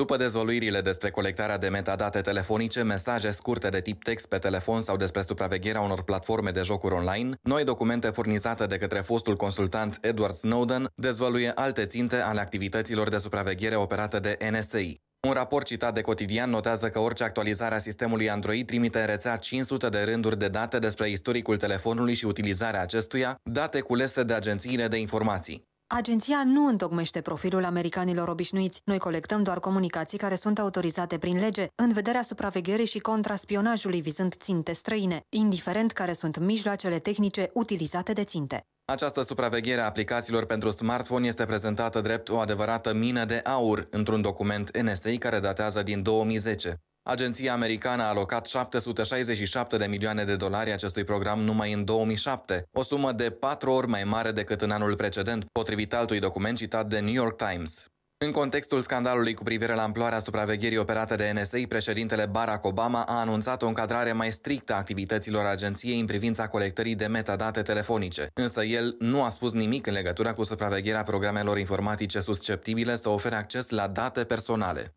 După dezvăluirile despre colectarea de metadate telefonice, mesaje scurte de tip text pe telefon sau despre supravegherea unor platforme de jocuri online, noi documente furnizate de către fostul consultant Edward Snowden dezvăluie alte ținte ale activităților de supraveghere operate de NSA. Un raport citat de Cotidian notează că orice actualizare a sistemului Android trimite în rețea 500 de rânduri de date despre istoricul telefonului și utilizarea acestuia, date culese de agențiile de informații. Agenția nu întocmește profilul americanilor obișnuiți. Noi colectăm doar comunicații care sunt autorizate prin lege, în vederea supravegherii și contraspionajului vizând ținte străine, indiferent care sunt mijloacele tehnice utilizate de ținte. Această supraveghere a aplicațiilor pentru smartphone este prezentată drept o adevărată mină de aur într-un document NSA care datează din 2010. Agenția americană a alocat 767 de milioane de dolari acestui program numai în 2007, o sumă de patru ori mai mare decât în anul precedent, potrivit altui document citat de New York Times. În contextul scandalului cu privire la amploarea supravegherii operate de NSA, președintele Barack Obama a anunțat o încadrare mai strictă a activităților agenției în privința colectării de metadate telefonice, însă el nu a spus nimic în legătură cu supravegherea programelor informatice susceptibile să ofere acces la date personale.